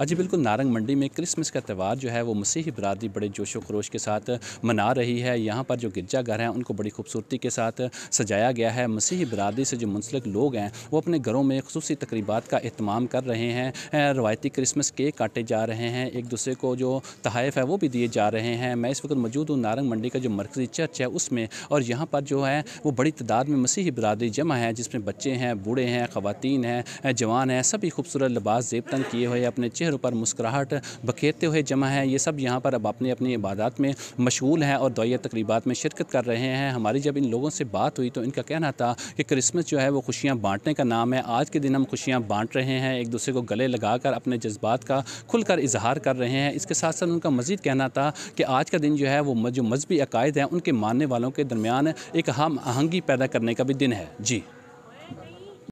अजी बिल्कुल नारंग मंडी में क्रिसमस का त्यौहार जो है वो मसीही बरदरी बड़े जोश खरोश के साथ मना रही है यहाँ पर जो गिरजाघर हैं उनको बड़ी खूबसूरती के साथ सजाया गया है मसीही बरदरी से जो मुंसलिक लोग हैं वो अपने घरों में खसूसी तकरीबा का अहतमाम कर रहे हैं रवायती क्रिसमस केक काटे जा रहे हैं एक दूसरे को जो तहफ़ है वो भी दिए जा रहे हैं मैं इस वक्त मौजूद हूँ नारंग मंडी का जो मरकज़ी चर्च है उसमें और यहाँ पर जो है वो बड़ी तादाद में मसीही बरदरी जमा है जिसमें बच्चे हैं बूढ़े हैं ख़वान हैं जवान हैं सभी खूबसूरत लिबास जेब तंग किए हुए अपने चेहरों पर मुस्कुराहट बखेरते हुए जमा है ये सब यहाँ पर अब अपने अपनी इबादत में मशगूल हैं और दौया तकरीबात में शिरकत कर रहे हैं हमारी जब इन लोगों से बात हुई तो इनका कहना था कि क्रिसमस जो है वो खुशियाँ बाँटने का नाम है आज के दिन हम खुशियाँ बाँट रहे हैं एक दूसरे को गले लगा कर अपने जज्बात का खुलकर इजहार कर रहे हैं इसके साथ साथ उनका मज़ीद कहना था कि आज का दिन जो है वो जो मजहबी अकायद हैं उनके मानने वालों के दरमियान एक हम आहंगी पैदा करने का भी दिन है जी